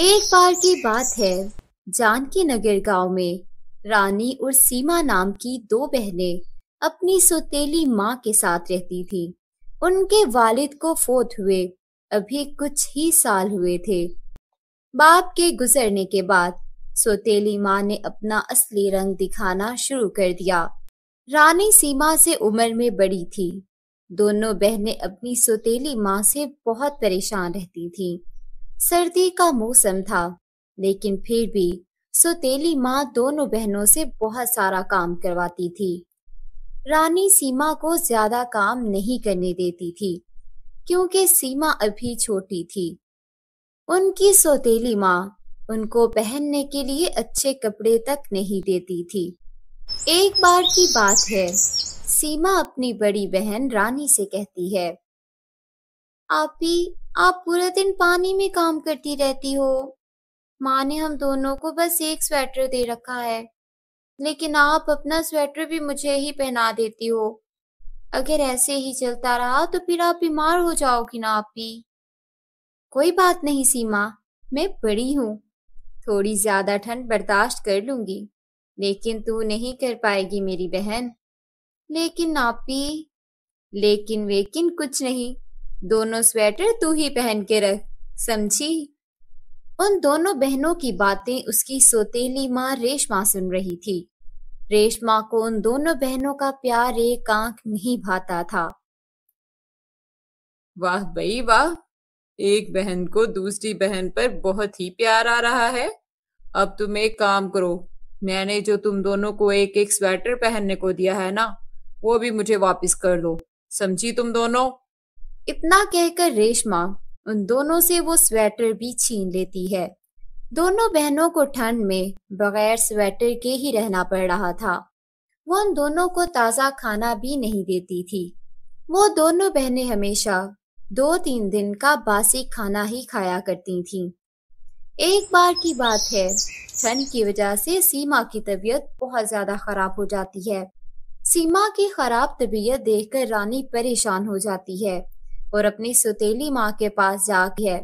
एक बार की बात है जानकी नगर गांव में रानी और सीमा नाम की दो बहनें अपनी सोतेली माँ के साथ रहती थी उनके वालिद को फोत हुए अभी कुछ ही साल हुए थे बाप के गुजरने के बाद सोतेली माँ ने अपना असली रंग दिखाना शुरू कर दिया रानी सीमा से उम्र में बड़ी थी दोनों बहनें अपनी सोतेली माँ से बहुत परेशान रहती थीं। सर्दी का मौसम था लेकिन फिर भी सोतेली माँ दोनों बहनों से बहुत सारा काम करवाती थी रानी सीमा को ज्यादा काम नहीं करने देती थी क्योंकि सीमा अभी छोटी थी उनकी सोतेली माँ उनको पहनने के लिए अच्छे कपड़े तक नहीं देती थी एक बार की बात है सीमा अपनी बड़ी बहन रानी से कहती है आपी आप पूरा दिन पानी में काम करती रहती हो माँ ने हम दोनों को बस एक स्वेटर दे रखा है लेकिन आप अपना स्वेटर भी मुझे ही पहना देती हो अगर ऐसे ही चलता रहा तो फिर आप बीमार हो जाओगी ना आपी कोई बात नहीं सीमा मैं बड़ी हूँ थोड़ी ज्यादा ठंड बर्दाश्त कर लूंगी लेकिन तू नहीं कर पाएगी मेरी बहन लेकिन आपी लेकिन वेकिन कुछ नहीं दोनों स्वेटर तू ही पहन के रख समझी उन दोनों बहनों की बातें उसकी सोतेली माँ रेशमा सुन रही थी रेशमा को उन दोनों बहनों का प्यार एक आंख नहीं भाता था वाह भाई वाह एक बहन को दूसरी बहन पर बहुत ही प्यार आ रहा है अब तुम एक काम करो मैंने जो तुम दोनों को एक एक स्वेटर पहनने को दिया है ना वो भी मुझे वापस कर दो समझी तुम दोनों इतना कहकर रेशमा उन दोनों से वो स्वेटर भी छीन लेती है दोनों बहनों को ठंड में बगैर स्वेटर के ही रहना पड़ रहा था वो उन दोनों को ताज़ा खाना भी नहीं देती थी वो दोनों बहनें हमेशा दो तीन दिन का बासी खाना ही खाया करती थीं। एक बार की बात है ठंड की वजह से सीमा की तबीयत बहुत ज्यादा खराब हो जाती है सीमा की खराब तबीयत देखकर रानी परेशान हो जाती है और अपनी सुतीली माँ के पास जाती है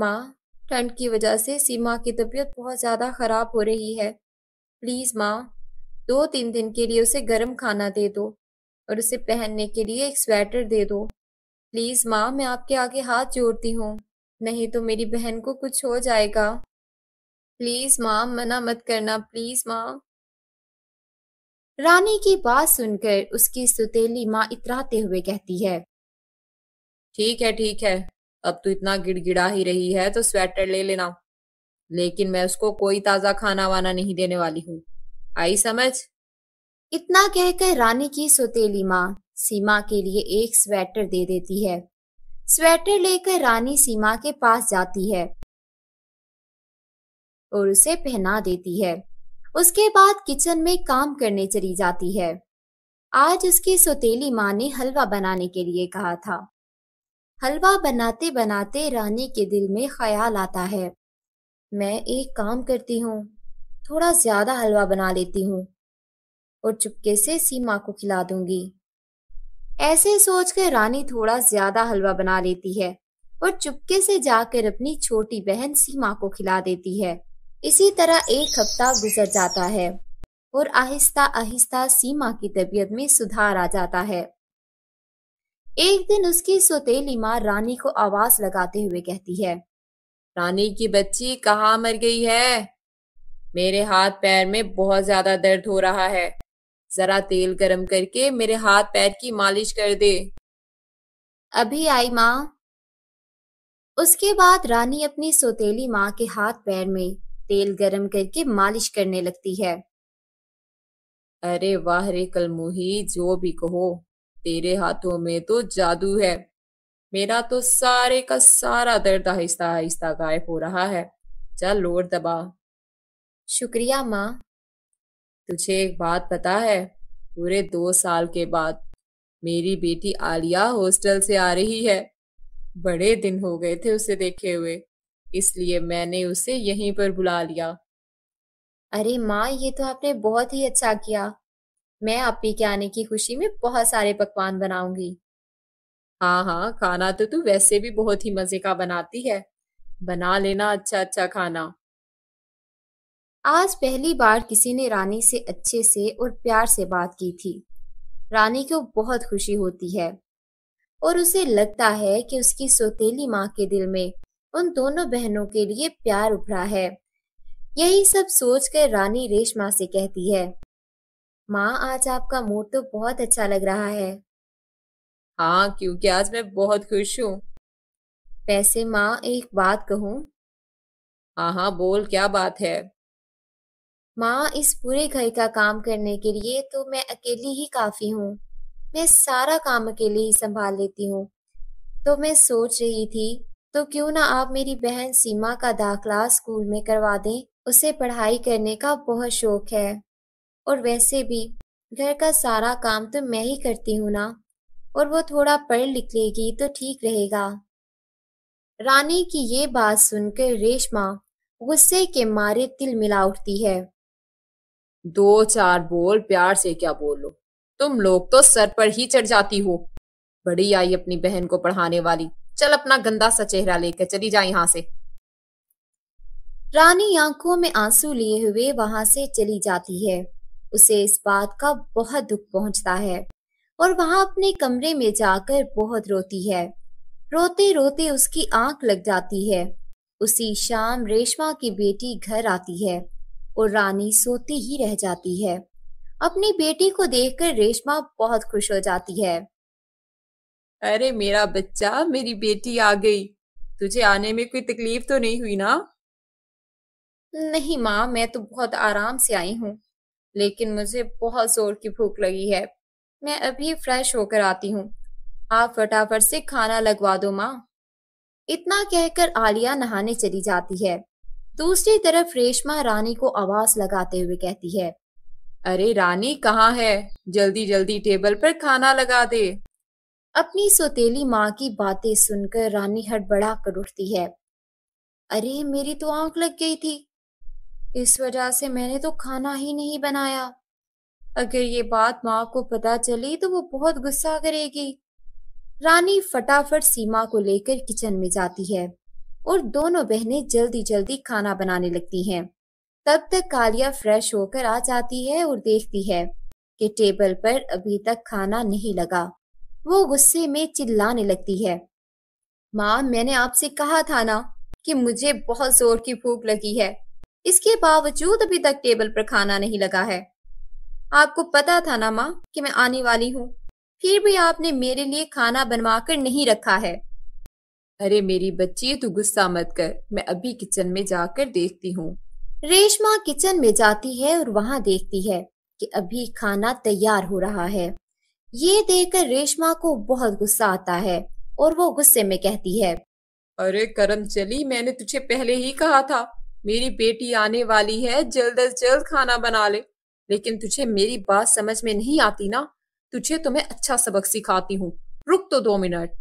माँ ठंड की वजह से सीमा की तबीयत बहुत ज़्यादा ख़राब हो रही है प्लीज़ माँ दो तीन दिन के लिए उसे गर्म खाना दे दो और उसे पहनने के लिए एक स्वेटर दे दो प्लीज़ माँ मैं आपके आगे हाथ जोड़ती हूँ नहीं तो मेरी बहन को कुछ हो जाएगा प्लीज़ माँ मना मत करना प्लीज़ माँ रानी की बात सुनकर उसकी सुतीली माँ इतराते हुए कहती है ठीक है ठीक है अब तो इतना गिड़गिड़ा ही रही है तो स्वेटर ले लेना लेकिन मैं उसको कोई ताजा खाना वाना नहीं देने वाली हूँ आई समझ इतना कहकर रानी की सोतेली माँ सीमा के लिए एक स्वेटर दे देती है स्वेटर लेकर रानी सीमा के पास जाती है और उसे पहना देती है उसके बाद किचन में काम करने चली जाती है आज उसकी सोतेली माँ ने हलवा बनाने के लिए कहा था हलवा बनाते बनाते रानी के दिल में ख्याल आता है मैं एक काम करती हूँ थोड़ा ज्यादा हलवा बना लेती हूँ और चुपके से सीमा को खिला दूंगी ऐसे सोचकर रानी थोड़ा ज्यादा हलवा बना लेती है और चुपके से जाकर अपनी छोटी बहन सीमा को खिला देती है इसी तरह एक हफ्ता गुजर जाता है और आहिस्ता आहिस्ता सीमा की तबीयत में सुधार आ जाता है एक दिन उसकी सोतेली माँ रानी को आवाज लगाते हुए कहती है रानी की बच्ची कहाँ मर गई है मेरे हाथ पैर में बहुत ज्यादा दर्द हो रहा है जरा तेल गरम करके मेरे हाथ पैर की मालिश कर दे अभी आई माँ उसके बाद रानी अपनी सोतेली माँ के हाथ पैर में तेल गरम करके मालिश करने लगती है अरे वाह रे कलमुही जो भी कहो तेरे हाथों में तो जादू है मेरा तो सारे का सारा दर्द आहिस्ता आहिस्ता गायब हो रहा है चल लोड़ दबा शुक्रिया माँ तुझे एक बात पता है पूरे दो साल के बाद मेरी बेटी आलिया हॉस्टल से आ रही है बड़े दिन हो गए थे उसे देखे हुए इसलिए मैंने उसे यहीं पर बुला लिया अरे माँ ये तो आपने बहुत ही अच्छा किया मैं आप के आने की खुशी में बहुत सारे पकवान बनाऊंगी हाँ हाँ खाना तो तू वैसे भी बहुत ही मजे का बनाती है बना लेना अच्छा अच्छा खाना आज पहली बार किसी ने रानी से अच्छे से और प्यार से बात की थी रानी को बहुत खुशी होती है और उसे लगता है कि उसकी सोतेली माँ के दिल में उन दोनों बहनों के लिए प्यार उभरा है यही सब सोचकर रानी रेशमा से कहती है माँ आज आपका मूड तो बहुत अच्छा लग रहा है हाँ क्योंकि आज मैं बहुत खुश हूँ वैसे माँ एक बात कहूँ हाँ हाँ बोल क्या बात है माँ इस पूरे घर का काम करने के लिए तो मैं अकेली ही काफी हूँ मैं सारा काम अकेले ही संभाल लेती हूँ तो मैं सोच रही थी तो क्यों ना आप मेरी बहन सीमा का दाखला स्कूल में करवा दें उसे पढ़ाई करने का बहुत शौक है और वैसे भी घर का सारा काम तो मैं ही करती हूँ ना और वो थोड़ा पढ़ लिख लेगी तो ठीक रहेगा रानी की ये बात सुनकर रेशमा गुस्से के मारे तिल मिला उठती है दो चार बोल प्यार से क्या बोलो तुम लोग तो सर पर ही चढ़ जाती हो बड़ी आई अपनी बहन को पढ़ाने वाली चल अपना गंदा सा चेहरा लेकर चली जा यहाँ से रानी आंखों में आंसू लिए हुए वहां से चली जाती है उसे इस बात का बहुत दुख पहुंचता है और वहां अपने कमरे में जाकर बहुत रोती है रोते रोते उसकी आंख लग जाती है उसी शाम रेशमा की बेटी घर आती है और रानी सोती ही रह जाती है अपनी बेटी को देखकर रेशमा बहुत खुश हो जाती है अरे मेरा बच्चा मेरी बेटी आ गई तुझे आने में कोई तकलीफ तो नहीं हुई ना नहीं माँ मैं तो बहुत आराम से आई हूँ लेकिन मुझे बहुत जोर की भूख लगी है मैं अभी फ्रेश होकर आती हूँ आप फटाफट से खाना लगवा दो माँ इतना कहकर आलिया नहाने चली जाती है दूसरी तरफ रेशमा रानी को आवाज लगाते हुए कहती है अरे रानी कहाँ है जल्दी जल्दी टेबल पर खाना लगा दे अपनी सोतेली माँ की बातें सुनकर रानी हड़बड़ा कर उठती है अरे मेरी तो आंख लग गई थी इस वजह से मैंने तो खाना ही नहीं बनाया अगर ये बात माँ को पता चली तो वो बहुत गुस्सा करेगी रानी फटाफट सीमा को लेकर किचन में जाती है और दोनों बहनें जल्दी जल्दी खाना बनाने लगती हैं। तब तक कालिया फ्रेश होकर आ जाती है और देखती है कि टेबल पर अभी तक खाना नहीं लगा वो गुस्से में चिल्लाने लगती है माँ मैंने आपसे कहा था ना कि मुझे बहुत जोर की भूख लगी है इसके बावजूद अभी तक टेबल पर खाना नहीं लगा है आपको पता था ना माँ कि मैं आने वाली हूँ फिर भी आपने मेरे लिए खाना बनवाकर नहीं रखा है अरे मेरी बच्ची तू गुस्सा मत कर मैं अभी किचन में जाकर देखती हूँ रेशमा किचन में जाती है और वहाँ देखती है कि अभी खाना तैयार हो रहा है ये देखकर रेशमा को बहुत गुस्सा आता है और वो गुस्से में कहती है अरे करम चली मैंने तुझे पहले ही कहा था मेरी बेटी आने वाली है जल्द अज जल्द खाना बना ले लेकिन तुझे मेरी बात समझ में नहीं आती ना तुझे तो मैं अच्छा सबक सिखाती हूँ रुक तो दो मिनट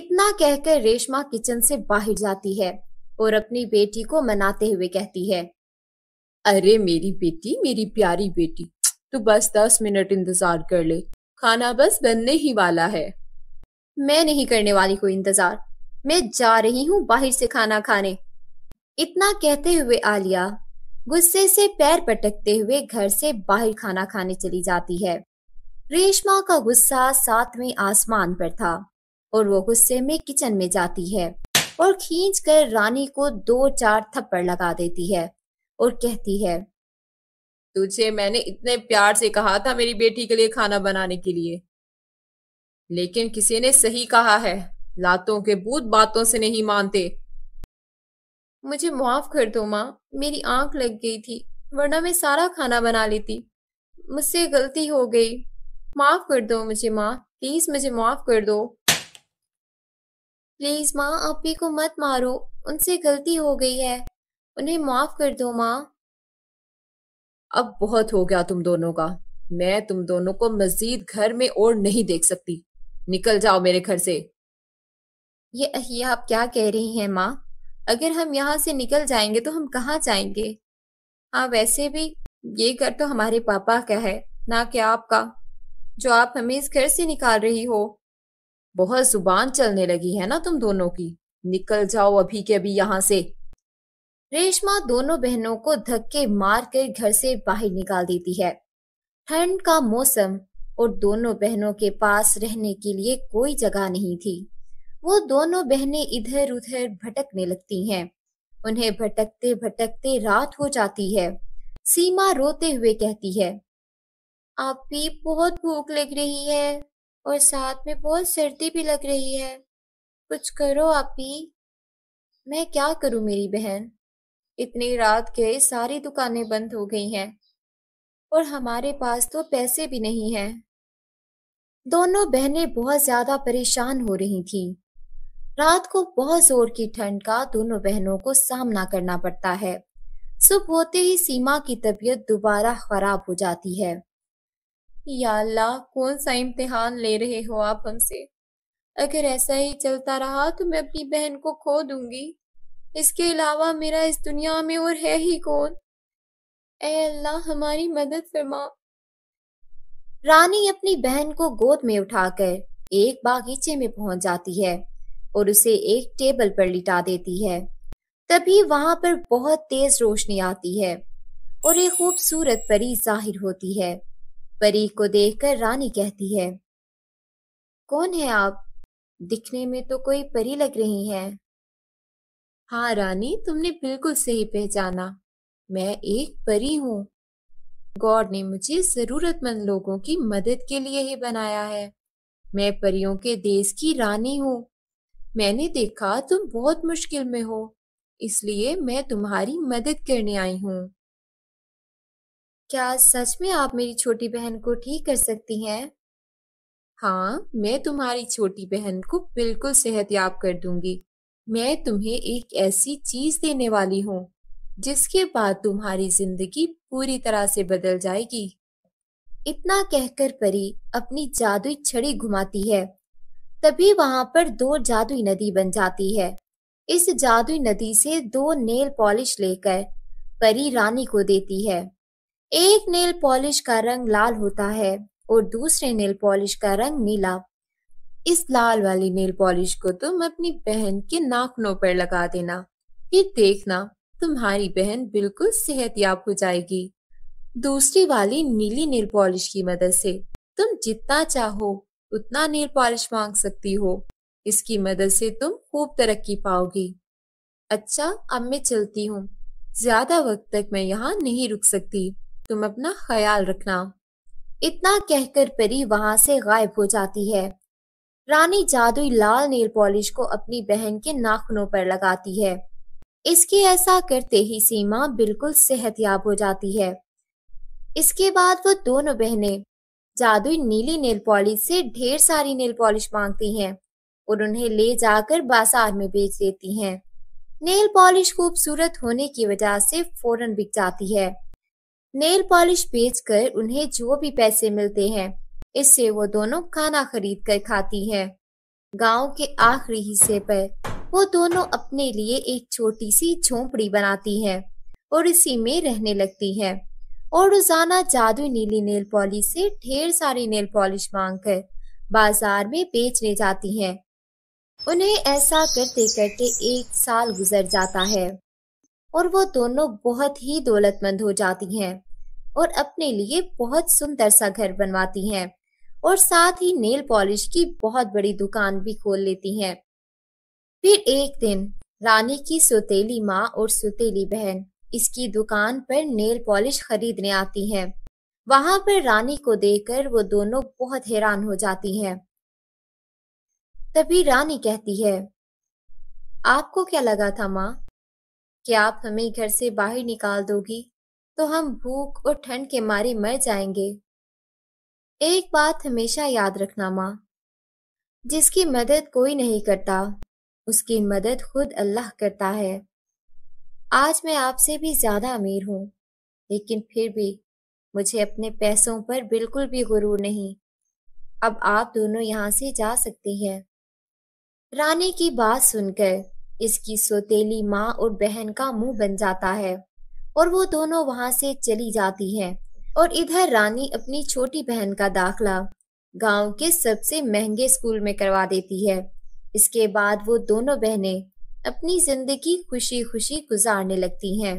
इतना कहकर रेशमा किचन से बाहर जाती है और अपनी बेटी को मनाते हुए कहती है अरे मेरी बेटी मेरी प्यारी बेटी तू बस दस मिनट इंतजार कर ले खाना बस बनने ही वाला है मैं नहीं करने वाली कोई इंतजार मैं जा रही हूँ बाहर से खाना खाने इतना कहते हुए आलिया गुस्से से पैर पटकते हुए घर से बाहर खाना खाने चली जाती है रेशमा का गुस्सा सातवें आसमान पर था और वो गुस्से में किचन में जाती है और खींच कर रानी को दो चार थप्पड़ लगा देती है और कहती है तुझे मैंने इतने प्यार से कहा था मेरी बेटी के लिए खाना बनाने के लिए लेकिन किसी ने सही कहा है लातों के भूत बातों से नहीं मानते मुझे माफ कर दो माँ मेरी आंख लग गई थी वरना मैं सारा खाना बना लेती मुझसे गलती हो गई माफ कर दो मुझे माँ प्लीज मुझे माफ कर दो प्लीज माँ अपी को मत मारो उनसे गलती हो गई है उन्हें माफ कर दो माँ अब बहुत हो गया तुम दोनों का मैं तुम दोनों को मजीद घर में और नहीं देख सकती निकल जाओ मेरे घर से ये अहिया आप क्या कह रही हैं माँ अगर हम यहाँ से निकल जाएंगे तो हम कहाँ जाएंगे हाँ वैसे भी ये घर तो हमारे पापा का है ना कि आपका जो आप हमें इस घर से निकाल रही हो बहुत जुबान चलने लगी है ना तुम दोनों की निकल जाओ अभी के अभी यहाँ से रेशमा दोनों बहनों को धक्के मार कर घर से बाहर निकाल देती है ठंड का मौसम और दोनों बहनों के पास रहने के लिए कोई जगह नहीं थी वो दोनों बहनें इधर उधर भटकने लगती हैं उन्हें भटकते भटकते रात हो जाती है सीमा रोते हुए कहती है आप भी बहुत भूख लग रही है और साथ में बहुत सर्दी भी लग रही है कुछ करो आप भी मैं क्या करूं मेरी बहन इतनी रात गए सारी दुकानें बंद हो गई हैं और हमारे पास तो पैसे भी नहीं हैं दोनों बहनें बहुत ज्यादा परेशान हो रही थीं। रात को बहुत जोर की ठंड का दोनों बहनों को सामना करना पड़ता है सुबह होते ही सीमा की तबीयत दोबारा खराब हो जाती है या अल्लाह कौन सा इम्तिहान ले रहे हो आप हमसे अगर ऐसा ही चलता रहा तो मैं अपनी बहन को खो दूंगी इसके अलावा मेरा इस दुनिया में और है ही कौन ए अल्लाह हमारी मदद फरमा रानी अपनी बहन को गोद में उठाकर एक बागीचे में पहुंच जाती है और उसे एक टेबल पर लिटा देती है तभी वहां पर बहुत तेज रोशनी आती है और एक खूबसूरत परी जाहिर होती है परी को देखकर रानी कहती है कौन है आप दिखने में तो कोई परी लग रही है हाँ रानी तुमने बिल्कुल सही पहचाना मैं एक परी हूँ गॉड ने मुझे जरूरतमंद लोगों की मदद के लिए ही बनाया है मैं परियों के देश की रानी हूँ मैंने देखा तुम बहुत मुश्किल में हो इसलिए मैं तुम्हारी मदद करने आई हूँ क्या सच में आप मेरी छोटी बहन को ठीक कर सकती हैं हाँ मैं तुम्हारी छोटी बहन को बिल्कुल सेहतयाब कर दूंगी मैं तुम्हें एक ऐसी चीज देने वाली हूँ जिसके बाद तुम्हारी जिंदगी पूरी तरह से बदल जाएगी इतना कहकर परी अपनी जादुई छड़ी घुमाती है तभी वहां पर दो जादुई नदी बन जाती है इस जादुई नदी से दो नेल पॉलिश लेकर परी रानी को देती है एक नेल पॉलिश का रंग लाल होता है और दूसरे नेल पॉलिश का रंग नीला इस लाल वाली नेल पॉलिश को तुम अपनी बहन के नाखनों पर लगा देना फिर देखना तुम्हारी बहन बिल्कुल सेहत याब हो जाएगी दूसरी वाली नीली नेल पॉलिश की मदद से तुम जितना चाहो उतना नील पॉलिश मांग सकती हो इसकी मदद से तुम खूब तरक्की पाओगी अच्छा अब मैं चलती हूँ ज्यादा वक्त तक मैं यहाँ नहीं रुक सकती तुम अपना ख्याल रखना इतना कहकर परी वहां से गायब हो जाती है रानी जादुई लाल नेल पॉलिश को अपनी बहन के नाखूनों पर लगाती है इसके ऐसा करते ही सीमा बिल्कुल सेहतयाब हो जाती है इसके बाद वो दोनों बहनें जादुई नीली नेल पॉलिश से ढेर सारी नेल पॉलिश मांगती हैं और उन्हें ले जाकर बाजार में बेच देती हैं। नेल पॉलिश खूबसूरत होने की वजह से फौरन बिक जाती है नेल पॉलिश बेचकर उन्हें जो भी पैसे मिलते हैं इससे वो दोनों खाना खरीद कर खाती हैं। गांव के आखिरी हिस्से पर वो दोनों अपने लिए एक छोटी सी झोंपड़ी बनाती हैं और इसी में रहने लगती हैं। और रोजाना जादू नीली नेल पॉलिश से ढेर सारी नेल पॉलिश मांगकर बाजार में बेचने जाती हैं। उन्हें ऐसा करते करते एक साल गुजर जाता है और वो दोनों बहुत ही दौलतमंद हो जाती हैं और अपने लिए बहुत सुंदर सा घर बनवाती हैं और साथ ही नेल पॉलिश की बहुत बड़ी दुकान भी खोल लेती हैं। फिर एक दिन रानी की सुतेली माँ और सुतेली बहन इसकी दुकान पर नेल पॉलिश खरीदने आती है वहां पर रानी को देखकर वो दोनों बहुत हैरान हो जाती हैं। तभी रानी कहती है आपको क्या लगा था माँ कि आप हमें घर से बाहर निकाल दोगी तो हम भूख और ठंड के मारे मर जाएंगे एक बात हमेशा याद रखना माँ जिसकी मदद कोई नहीं करता उसकी मदद खुद अल्लाह करता है आज मैं आपसे भी ज्यादा अमीर हूँ लेकिन फिर भी मुझे अपने पैसों पर बिल्कुल भी गुरूर नहीं अब आप दोनों यहाँ से जा सकती हैं रानी की बात सुनकर इसकी सोतेली माँ और बहन का मुंह बन जाता है और वो दोनों वहां से चली जाती है और इधर रानी अपनी छोटी बहन का दाखला गांव के सबसे महंगे स्कूल में करवा देती है इसके बाद वो दोनों बहनें अपनी जिंदगी खुशी खुशी गुजारने लगती हैं